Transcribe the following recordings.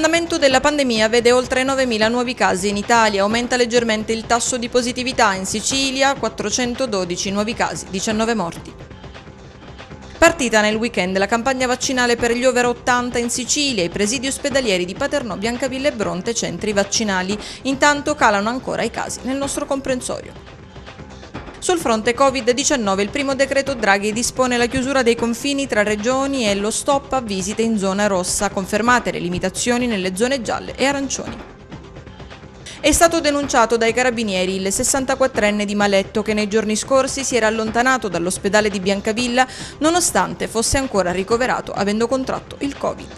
L'andamento della pandemia vede oltre 9.000 nuovi casi in Italia, aumenta leggermente il tasso di positività in Sicilia, 412 nuovi casi, 19 morti. Partita nel weekend la campagna vaccinale per gli over 80 in Sicilia, i presidi ospedalieri di Paternò, Biancavilla e Bronte centri vaccinali. Intanto calano ancora i casi nel nostro comprensorio. Sul fronte Covid-19 il primo decreto Draghi dispone la chiusura dei confini tra regioni e lo stop a visite in zona rossa, confermate le limitazioni nelle zone gialle e arancioni. È stato denunciato dai carabinieri il 64enne di Maletto che nei giorni scorsi si era allontanato dall'ospedale di Biancavilla nonostante fosse ancora ricoverato avendo contratto il Covid.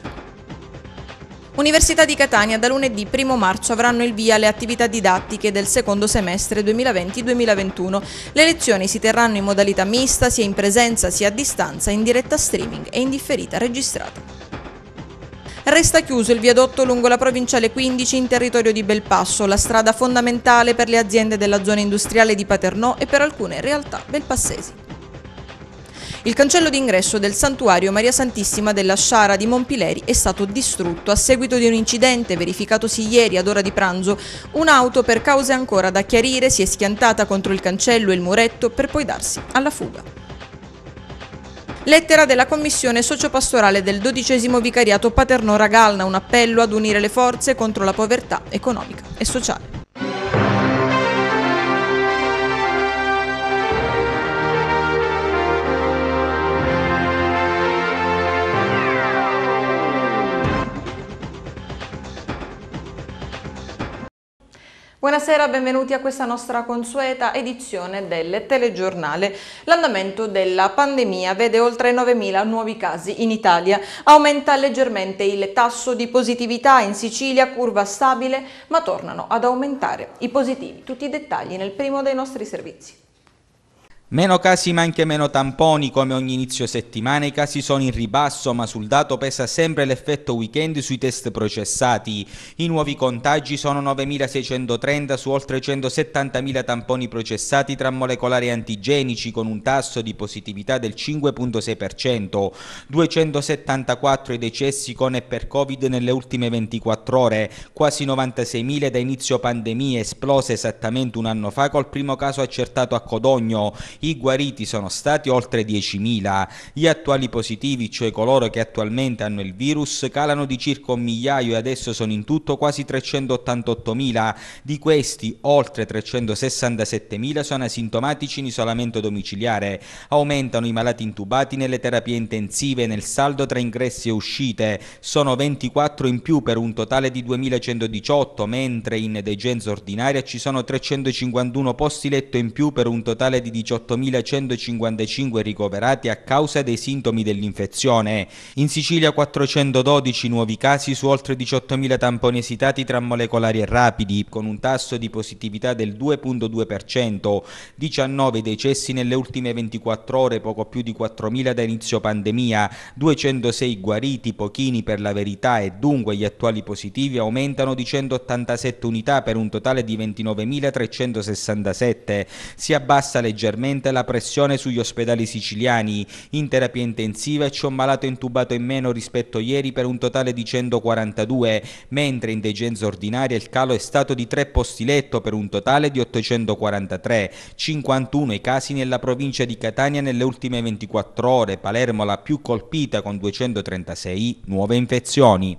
Università di Catania da lunedì 1 marzo avranno il via alle attività didattiche del secondo semestre 2020-2021. Le lezioni si terranno in modalità mista, sia in presenza sia a distanza, in diretta streaming e in differita registrata. Resta chiuso il viadotto lungo la provinciale 15 in territorio di Belpasso, la strada fondamentale per le aziende della zona industriale di Paternò e per alcune realtà belpassesi. Il cancello d'ingresso del santuario Maria Santissima della Sciara di Monpileri è stato distrutto a seguito di un incidente verificatosi ieri ad ora di pranzo. Un'auto per cause ancora da chiarire si è schiantata contro il cancello e il muretto per poi darsi alla fuga. Lettera della Commissione Sociopastorale del XII Vicariato Paternò Ragalna, un appello ad unire le forze contro la povertà economica e sociale. Buonasera, benvenuti a questa nostra consueta edizione del telegiornale. L'andamento della pandemia vede oltre 9.000 nuovi casi in Italia. Aumenta leggermente il tasso di positività in Sicilia, curva stabile, ma tornano ad aumentare i positivi. Tutti i dettagli nel primo dei nostri servizi. Meno casi ma anche meno tamponi come ogni inizio settimana, i casi sono in ribasso ma sul dato pesa sempre l'effetto weekend sui test processati. I nuovi contagi sono 9.630 su oltre 170.000 tamponi processati tra molecolari antigenici con un tasso di positività del 5.6%, 274 i decessi con e per Covid nelle ultime 24 ore, quasi 96.000 da inizio pandemia esplose esattamente un anno fa col primo caso accertato a Codogno i guariti sono stati oltre 10.000, gli attuali positivi, cioè coloro che attualmente hanno il virus, calano di circa un migliaio e adesso sono in tutto quasi 388.000, di questi oltre 367.000 sono asintomatici in isolamento domiciliare, aumentano i malati intubati nelle terapie intensive nel saldo tra ingressi e uscite, sono 24 in più per un totale di 2.118, mentre in degenza ordinaria ci sono 351 posti letto in più per un totale di 18 8.155 ricoverati a causa dei sintomi dell'infezione. In Sicilia 412 nuovi casi su oltre 18.000 tamponi esitati tra molecolari e rapidi, con un tasso di positività del 2,2%, 19 decessi nelle ultime 24 ore, poco più di 4.000 da inizio pandemia, 206 guariti, pochini per la verità e dunque gli attuali positivi aumentano di 187 unità per un totale di 29.367. Si abbassa leggermente aumenta la pressione sugli ospedali siciliani. In terapia intensiva c'è un malato intubato in meno rispetto a ieri per un totale di 142, mentre in degenza ordinaria il calo è stato di 3 posti letto per un totale di 843, 51 i casi nella provincia di Catania nelle ultime 24 ore, Palermo la più colpita con 236 nuove infezioni.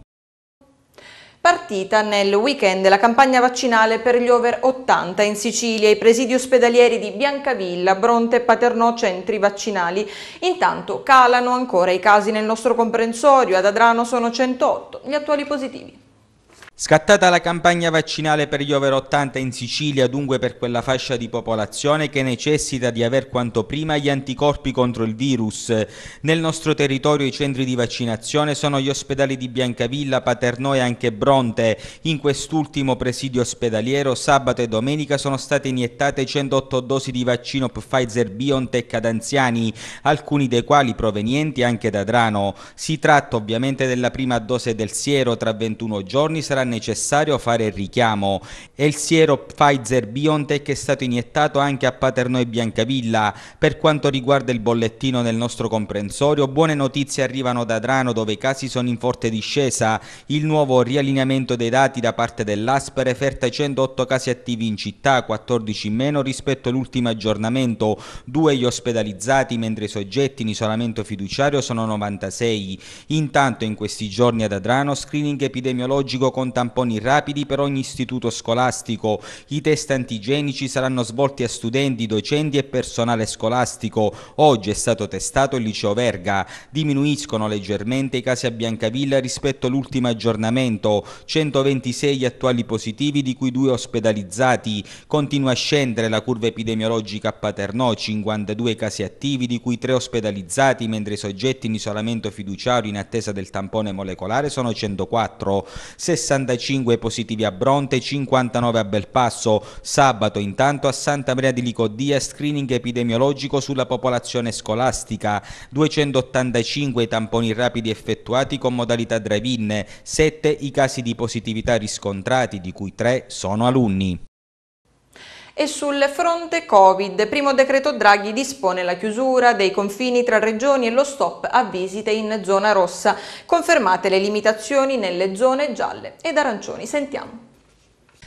Partita nel weekend la campagna vaccinale per gli over 80 in Sicilia, i presidi ospedalieri di Biancavilla, Bronte e Paternò centri vaccinali. Intanto calano ancora i casi nel nostro comprensorio, ad Adrano sono 108 gli attuali positivi. Scattata la campagna vaccinale per gli over 80 in Sicilia, dunque per quella fascia di popolazione che necessita di aver quanto prima gli anticorpi contro il virus. Nel nostro territorio i centri di vaccinazione sono gli ospedali di Biancavilla, Paternò e anche Bronte. In quest'ultimo presidio ospedaliero sabato e domenica sono state iniettate 108 dosi di vaccino Pfizer BioNTech ad anziani, alcuni dei quali provenienti anche da Drano. Si tratta ovviamente della prima dose del siero, tra 21 giorni saranno necessario fare il richiamo e il siero Pfizer BioNTech è stato iniettato anche a Paternò e Biancavilla. Per quanto riguarda il bollettino del nostro comprensorio, buone notizie arrivano da Drano dove i casi sono in forte discesa. Il nuovo riallineamento dei dati da parte dell'ASPER referta 108 casi attivi in città, 14 in meno rispetto all'ultimo aggiornamento, due gli ospedalizzati mentre i soggetti in isolamento fiduciario sono 96. Intanto in questi giorni ad Adrano screening epidemiologico conta tamponi rapidi per ogni istituto scolastico. I test antigenici saranno svolti a studenti, docenti e personale scolastico. Oggi è stato testato il liceo Verga. Diminuiscono leggermente i casi a Biancavilla rispetto all'ultimo aggiornamento. 126 attuali positivi di cui due ospedalizzati. Continua a scendere la curva epidemiologica a Paternò, 52 casi attivi di cui 3 ospedalizzati mentre i soggetti in isolamento fiduciario in attesa del tampone molecolare sono 104. 60 65 positivi a Bronte, 59 a Belpasso. Sabato intanto a Santa Maria di Licodia screening epidemiologico sulla popolazione scolastica, 285 i tamponi rapidi effettuati con modalità drive-in, 7 i casi di positività riscontrati, di cui 3 sono alunni. E sul fronte Covid, primo decreto Draghi dispone la chiusura dei confini tra regioni e lo stop a visite in zona rossa. Confermate le limitazioni nelle zone gialle ed arancioni. Sentiamo.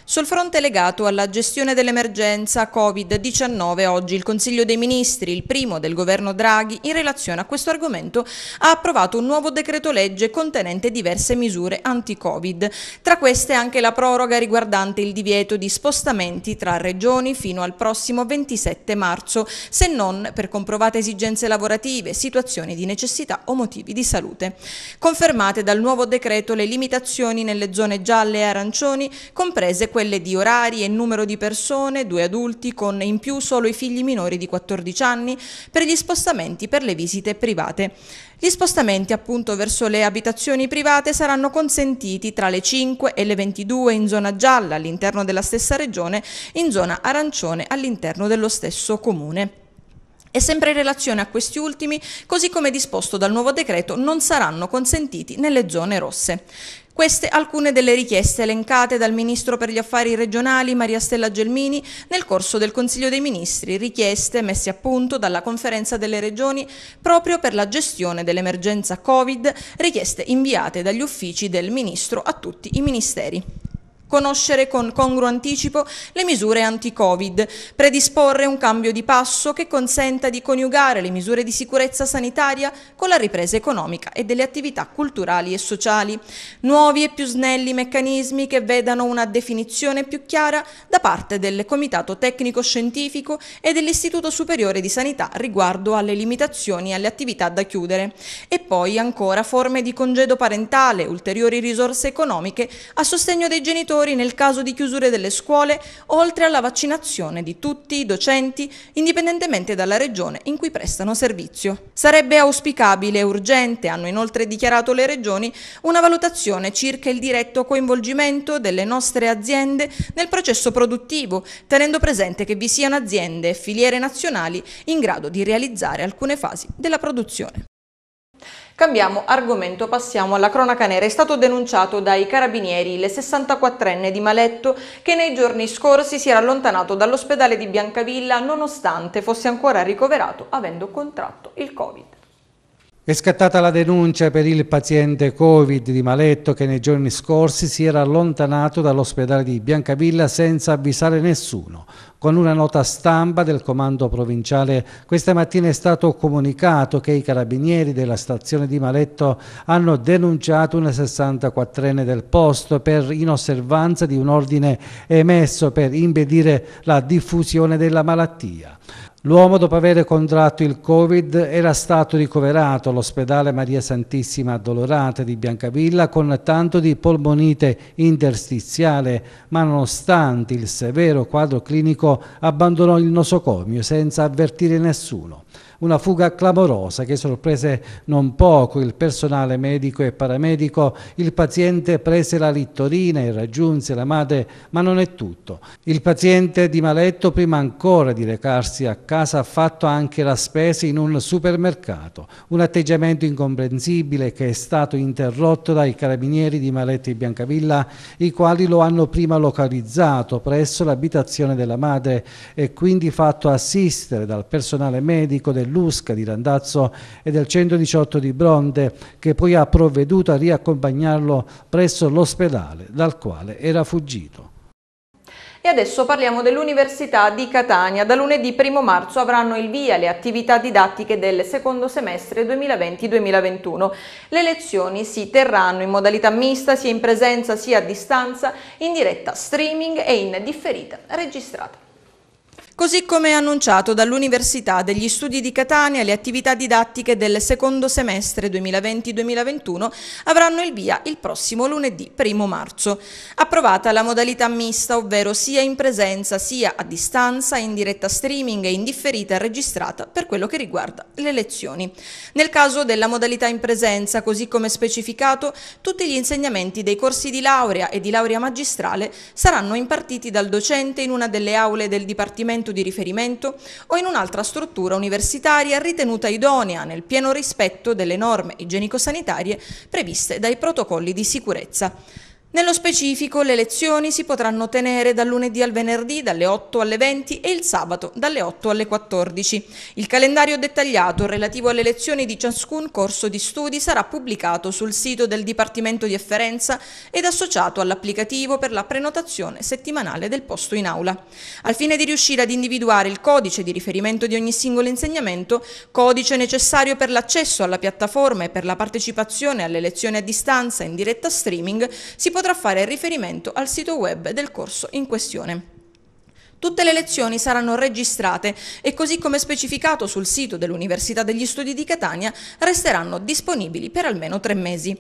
Sul fronte legato alla gestione dell'emergenza Covid-19, oggi il Consiglio dei Ministri, il primo del governo Draghi, in relazione a questo argomento ha approvato un nuovo decreto legge contenente diverse misure anti-Covid. Tra queste anche la proroga riguardante il divieto di spostamenti tra regioni fino al prossimo 27 marzo, se non per comprovate esigenze lavorative, situazioni di necessità o motivi di salute. Confermate dal nuovo decreto le limitazioni nelle zone gialle e arancioni, comprese quelle di orari e numero di persone, due adulti con in più solo i figli minori di 14 anni, per gli spostamenti per le visite private. Gli spostamenti appunto verso le abitazioni private saranno consentiti tra le 5 e le 22 in zona gialla all'interno della stessa regione, in zona arancione all'interno dello stesso comune. E sempre in relazione a questi ultimi, così come disposto dal nuovo decreto, non saranno consentiti nelle zone rosse. Queste alcune delle richieste elencate dal Ministro per gli Affari Regionali Maria Stella Gelmini nel corso del Consiglio dei Ministri, richieste messe a punto dalla Conferenza delle Regioni proprio per la gestione dell'emergenza Covid, richieste inviate dagli uffici del Ministro a tutti i Ministeri conoscere con congruo anticipo le misure anti-Covid, predisporre un cambio di passo che consenta di coniugare le misure di sicurezza sanitaria con la ripresa economica e delle attività culturali e sociali, nuovi e più snelli meccanismi che vedano una definizione più chiara da parte del Comitato Tecnico Scientifico e dell'Istituto Superiore di Sanità riguardo alle limitazioni e alle attività da chiudere e poi ancora forme di congedo parentale, ulteriori risorse economiche a sostegno dei genitori lavoratori nel caso di chiusure delle scuole, oltre alla vaccinazione di tutti i docenti, indipendentemente dalla regione in cui prestano servizio. Sarebbe auspicabile e urgente, hanno inoltre dichiarato le regioni, una valutazione circa il diretto coinvolgimento delle nostre aziende nel processo produttivo, tenendo presente che vi siano aziende e filiere nazionali in grado di realizzare alcune fasi della produzione. Cambiamo argomento, passiamo alla cronaca nera. È stato denunciato dai carabinieri il 64enne di Maletto che nei giorni scorsi si era allontanato dall'ospedale di Biancavilla nonostante fosse ancora ricoverato avendo contratto il Covid. È scattata la denuncia per il paziente Covid di Maletto che nei giorni scorsi si era allontanato dall'ospedale di Biancavilla senza avvisare nessuno. Con una nota stampa del comando provinciale questa mattina è stato comunicato che i carabinieri della stazione di Maletto hanno denunciato una 64enne del posto per inosservanza di un ordine emesso per impedire la diffusione della malattia. L'uomo, dopo aver contratto il Covid, era stato ricoverato all'ospedale Maria Santissima Addolorata di Biancavilla con tanto di polmonite interstiziale, ma nonostante il severo quadro clinico abbandonò il nosocomio senza avvertire nessuno. Una fuga clamorosa che sorprese non poco il personale medico e paramedico. Il paziente prese la littorina e raggiunse la madre, ma non è tutto. Il paziente di Maletto, prima ancora di recarsi a casa, ha fatto anche la spesa in un supermercato. Un atteggiamento incomprensibile che è stato interrotto dai carabinieri di Maletto e Biancavilla, i quali lo hanno prima localizzato presso l'abitazione della madre e quindi fatto assistere dal personale medico del dell'Usca, di Randazzo e del 118 di Bronte, che poi ha provveduto a riaccompagnarlo presso l'ospedale dal quale era fuggito. E adesso parliamo dell'Università di Catania. Da lunedì 1 marzo avranno il via le attività didattiche del secondo semestre 2020-2021. Le lezioni si terranno in modalità mista, sia in presenza sia a distanza, in diretta streaming e in differita registrata. Così come annunciato dall'Università degli Studi di Catania, le attività didattiche del secondo semestre 2020-2021 avranno il via il prossimo lunedì 1 marzo. Approvata la modalità mista, ovvero sia in presenza sia a distanza, in diretta streaming e in differita registrata per quello che riguarda le lezioni. Nel caso della modalità in presenza, così come specificato, tutti gli insegnamenti dei corsi di laurea e di laurea magistrale saranno impartiti dal docente in una delle aule del Dipartimento documento di riferimento o in un'altra struttura universitaria ritenuta idonea nel pieno rispetto delle norme igienico-sanitarie previste dai protocolli di sicurezza. Nello specifico le lezioni si potranno tenere dal lunedì al venerdì dalle 8 alle 20 e il sabato dalle 8 alle 14. Il calendario dettagliato relativo alle lezioni di ciascun corso di studi sarà pubblicato sul sito del Dipartimento di Efferenza ed associato all'applicativo per la prenotazione settimanale del posto in aula. Al fine di riuscire ad individuare il codice di riferimento di ogni singolo insegnamento, codice necessario per l'accesso alla piattaforma e per la partecipazione alle lezioni a distanza in diretta streaming, si potrà potrà fare riferimento al sito web del corso in questione. Tutte le lezioni saranno registrate e così come specificato sul sito dell'Università degli Studi di Catania resteranno disponibili per almeno tre mesi.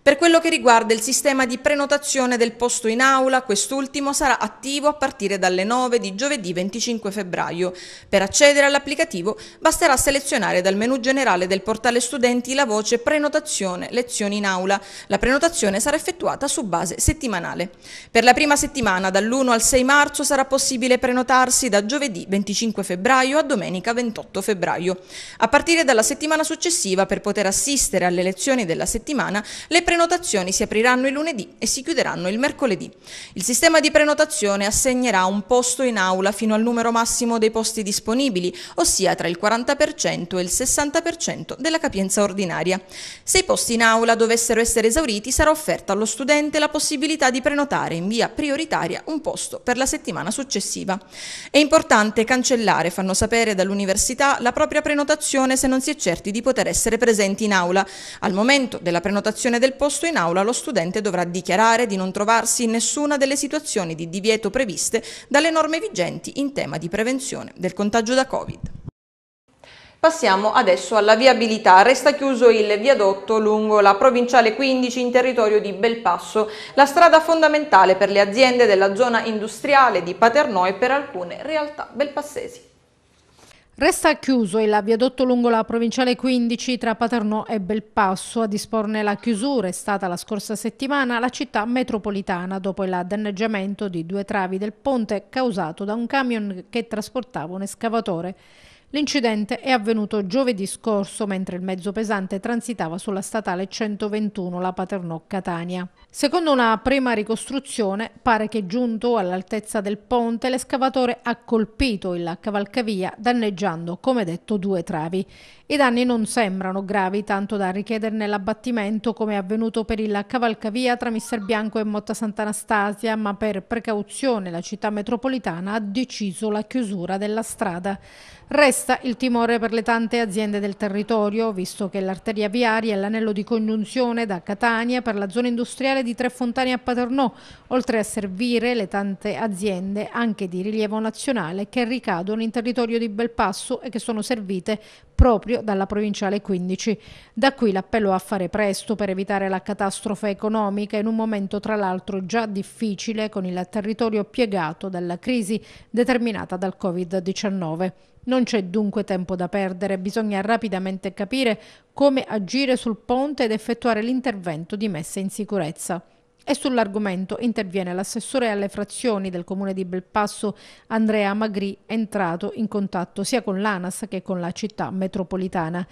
Per quello che riguarda il sistema di prenotazione del posto in aula, quest'ultimo sarà attivo a partire dalle 9 di giovedì 25 febbraio. Per accedere all'applicativo basterà selezionare dal menu generale del portale studenti la voce prenotazione lezioni in aula. La prenotazione sarà effettuata su base settimanale. Per la prima settimana dall'1 al 6 marzo sarà possibile prenotarsi da giovedì 25 febbraio a domenica 28 febbraio. A partire dalla settimana successiva per poter assistere alle lezioni della settimana le prenotazioni si apriranno il lunedì e si chiuderanno il mercoledì. Il sistema di prenotazione assegnerà un posto in aula fino al numero massimo dei posti disponibili, ossia tra il 40% e il 60% della capienza ordinaria. Se i posti in aula dovessero essere esauriti, sarà offerta allo studente la possibilità di prenotare in via prioritaria un posto per la settimana successiva. È importante cancellare, fanno sapere dall'università, la propria prenotazione se non si è certi di poter essere presenti in aula. Al momento della prenotazione del posto in aula lo studente dovrà dichiarare di non trovarsi in nessuna delle situazioni di divieto previste dalle norme vigenti in tema di prevenzione del contagio da Covid. Passiamo adesso alla viabilità. Resta chiuso il viadotto lungo la provinciale 15 in territorio di Belpasso, la strada fondamentale per le aziende della zona industriale di Paternò e per alcune realtà belpassesi. Resta chiuso il viadotto lungo la provinciale 15 tra Paternò e Belpasso. A disporne la chiusura è stata la scorsa settimana la città metropolitana dopo il danneggiamento di due travi del ponte causato da un camion che trasportava un escavatore. L'incidente è avvenuto giovedì scorso mentre il mezzo pesante transitava sulla statale 121 la Paternò-Catania. Secondo una prima ricostruzione pare che giunto all'altezza del ponte l'escavatore ha colpito il cavalcavia danneggiando come detto due travi. I danni non sembrano gravi tanto da richiederne l'abbattimento come è avvenuto per il cavalcavia tra Mister Bianco e Motta Sant'Anastasia ma per precauzione la città metropolitana ha deciso la chiusura della strada. Resta Resta il timore per le tante aziende del territorio, visto che l'arteria viaria è l'anello di congiunzione da Catania per la zona industriale di Tre Fontane a Paternò, oltre a servire le tante aziende anche di rilievo nazionale che ricadono in territorio di Belpasso e che sono servite proprio dalla provinciale 15. Da qui l'appello a fare presto per evitare la catastrofe economica in un momento tra l'altro già difficile con il territorio piegato dalla crisi determinata dal Covid-19. Non c'è dunque tempo da perdere, bisogna rapidamente capire come agire sul ponte ed effettuare l'intervento di messa in sicurezza. E sull'argomento interviene l'assessore alle frazioni del comune di Belpasso Andrea Magri, entrato in contatto sia con l'ANAS che con la città metropolitana.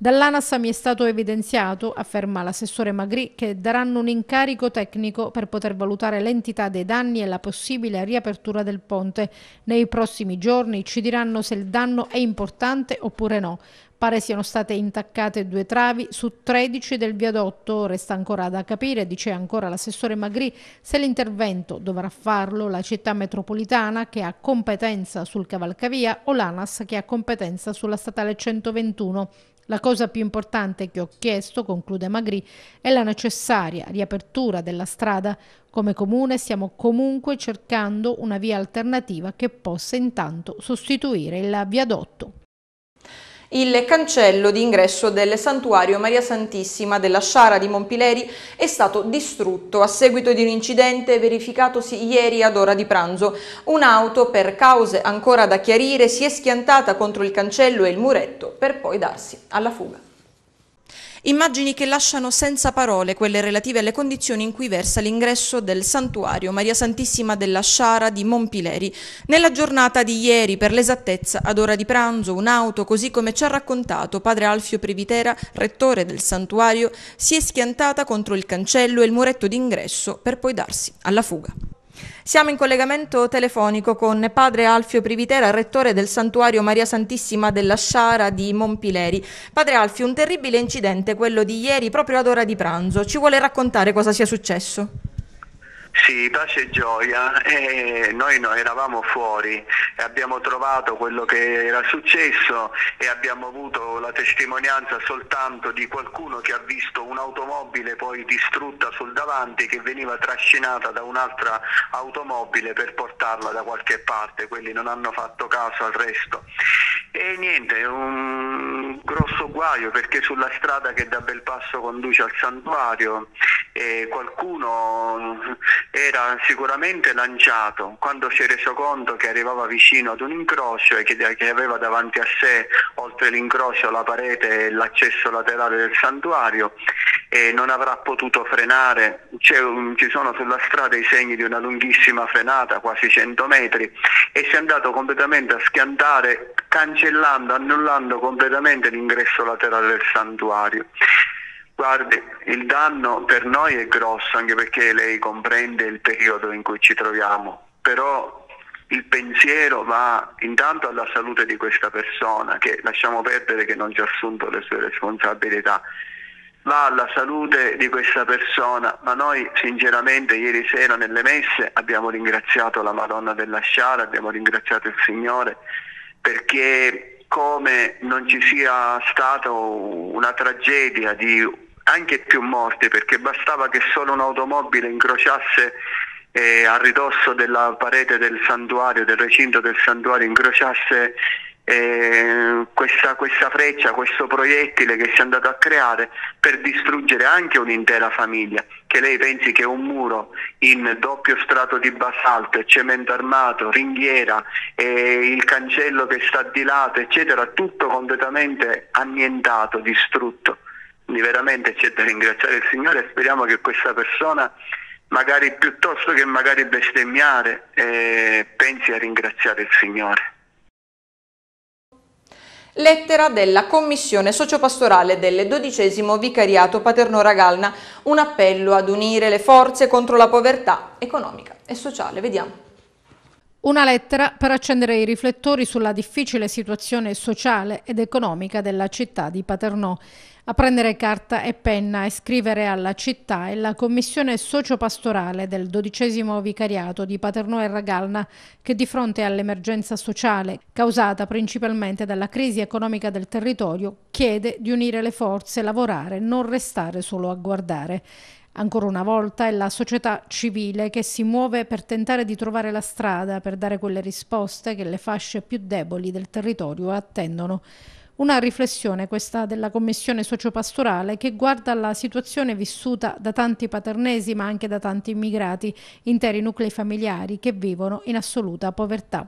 Dall'ANAS mi è stato evidenziato, afferma l'assessore Magri, che daranno un incarico tecnico per poter valutare l'entità dei danni e la possibile riapertura del ponte. Nei prossimi giorni ci diranno se il danno è importante oppure no. Pare siano state intaccate due travi su 13 del viadotto. Resta ancora da capire, dice ancora l'assessore Magri, se l'intervento dovrà farlo la città metropolitana che ha competenza sul cavalcavia o l'ANAS che ha competenza sulla statale 121. La cosa più importante che ho chiesto, conclude Magri, è la necessaria riapertura della strada. Come comune stiamo comunque cercando una via alternativa che possa intanto sostituire il viadotto. Il cancello di ingresso del santuario Maria Santissima della Sciara di Montpileri è stato distrutto a seguito di un incidente verificatosi ieri ad ora di pranzo. Un'auto, per cause ancora da chiarire, si è schiantata contro il cancello e il muretto per poi darsi alla fuga. Immagini che lasciano senza parole quelle relative alle condizioni in cui versa l'ingresso del santuario Maria Santissima della Sciara di Monpileri. Nella giornata di ieri, per l'esattezza, ad ora di pranzo, un'auto, così come ci ha raccontato padre Alfio Privitera, rettore del santuario, si è schiantata contro il cancello e il muretto d'ingresso per poi darsi alla fuga. Siamo in collegamento telefonico con padre Alfio Privitera, rettore del santuario Maria Santissima della Sciara di Monpileri. Padre Alfio, un terribile incidente, quello di ieri, proprio ad ora di pranzo. Ci vuole raccontare cosa sia successo? Sì, pace e gioia. E noi, noi eravamo fuori e abbiamo trovato quello che era successo e abbiamo avuto la testimonianza soltanto di qualcuno che ha visto un'automobile poi distrutta sul davanti che veniva trascinata da un'altra automobile per portarla da qualche parte, quelli non hanno fatto caso al resto. E niente, è un grosso guaio perché sulla strada che da Belpasso conduce al santuario eh, qualcuno era sicuramente lanciato quando si è reso conto che arrivava vicino ad un incrocio e che, che aveva davanti a sé oltre l'incrocio la parete e l'accesso laterale del santuario eh, non avrà potuto frenare, un, ci sono sulla strada i segni di una lunghissima frenata, quasi 100 metri, e si è andato completamente a schiantare, cancellando, annullando completamente l'ingresso laterale del santuario. Guardi, il danno per noi è grosso, anche perché lei comprende il periodo in cui ci troviamo, però il pensiero va intanto alla salute di questa persona che lasciamo perdere che non ci ha assunto le sue responsabilità va alla salute di questa persona, ma noi sinceramente ieri sera nelle messe abbiamo ringraziato la Madonna della Sciara, abbiamo ringraziato il Signore perché come non ci sia stata una tragedia di anche più morti, perché bastava che solo un'automobile incrociasse eh, a ridosso della parete del santuario, del recinto del santuario, incrociasse eh, questa, questa, freccia, questo proiettile che si è andato a creare per distruggere anche un'intera famiglia, che lei pensi che un muro in doppio strato di basalto, cemento armato, ringhiera, eh, il cancello che sta di lato, eccetera, tutto completamente annientato, distrutto. Quindi veramente c'è da ringraziare il Signore e speriamo che questa persona magari piuttosto che magari bestemmiare eh, pensi a ringraziare il Signore lettera della Commissione Sociopastorale del XII Vicariato Paternò-Ragalna, un appello ad unire le forze contro la povertà economica e sociale. Vediamo. Una lettera per accendere i riflettori sulla difficile situazione sociale ed economica della città di Paternò. A prendere carta e penna e scrivere alla città è la commissione sociopastorale del dodicesimo vicariato di Paternò e Ragalna che di fronte all'emergenza sociale causata principalmente dalla crisi economica del territorio chiede di unire le forze, lavorare, non restare solo a guardare. Ancora una volta è la società civile che si muove per tentare di trovare la strada per dare quelle risposte che le fasce più deboli del territorio attendono. Una riflessione questa della Commissione sociopastorale che guarda alla situazione vissuta da tanti paternesi ma anche da tanti immigrati, interi nuclei familiari che vivono in assoluta povertà.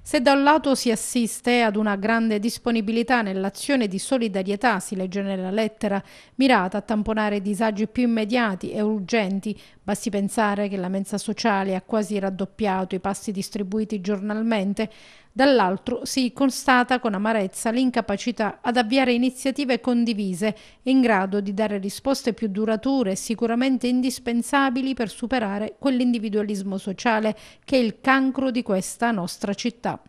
Se da un lato si assiste ad una grande disponibilità nell'azione di solidarietà, si legge nella lettera, mirata a tamponare i disagi più immediati e urgenti, basti pensare che la mensa sociale ha quasi raddoppiato i pasti distribuiti giornalmente, dall'altro si constata con amarezza l'incapacità ad avviare iniziative condivise in grado di dare risposte più durature e sicuramente indispensabili per superare quell'individualismo sociale che è il cancro di questa nostra città.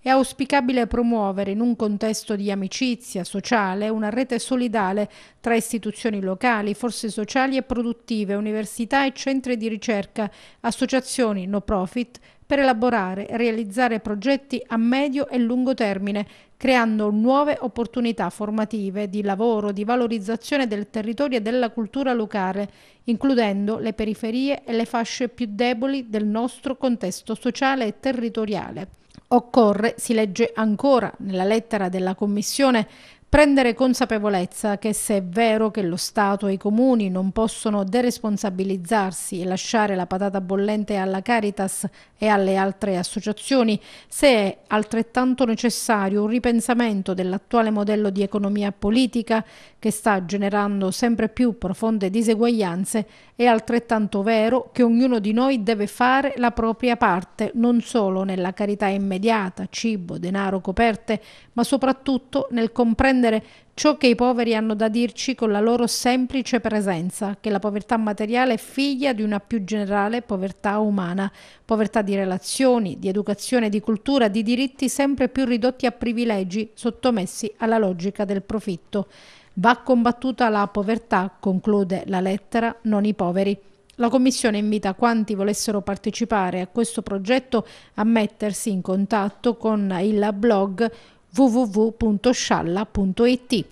È auspicabile promuovere in un contesto di amicizia sociale una rete solidale tra istituzioni locali, forze sociali e produttive, università e centri di ricerca, associazioni no profit, per elaborare e realizzare progetti a medio e lungo termine, creando nuove opportunità formative, di lavoro, di valorizzazione del territorio e della cultura locale, includendo le periferie e le fasce più deboli del nostro contesto sociale e territoriale. Occorre, si legge ancora nella lettera della Commissione, prendere consapevolezza che se è vero che lo Stato e i comuni non possono deresponsabilizzarsi e lasciare la patata bollente alla Caritas e alle altre associazioni, se è altrettanto necessario un ripensamento dell'attuale modello di economia politica che sta generando sempre più profonde diseguaglianze, è altrettanto vero che ognuno di noi deve fare la propria parte non solo nella carità immediata, cibo, denaro, coperte, ma soprattutto nel comprendere comprendere ciò che i poveri hanno da dirci con la loro semplice presenza, che la povertà materiale è figlia di una più generale povertà umana, povertà di relazioni, di educazione, di cultura, di diritti sempre più ridotti a privilegi sottomessi alla logica del profitto. Va combattuta la povertà, conclude la lettera, non i poveri. La Commissione invita quanti volessero partecipare a questo progetto a mettersi in contatto con il blog www.scialla.it.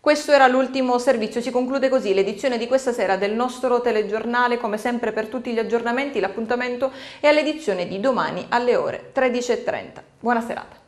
Questo era l'ultimo servizio, si conclude così l'edizione di questa sera del nostro telegiornale, come sempre per tutti gli aggiornamenti l'appuntamento è all'edizione di domani alle ore 13.30. Buona serata.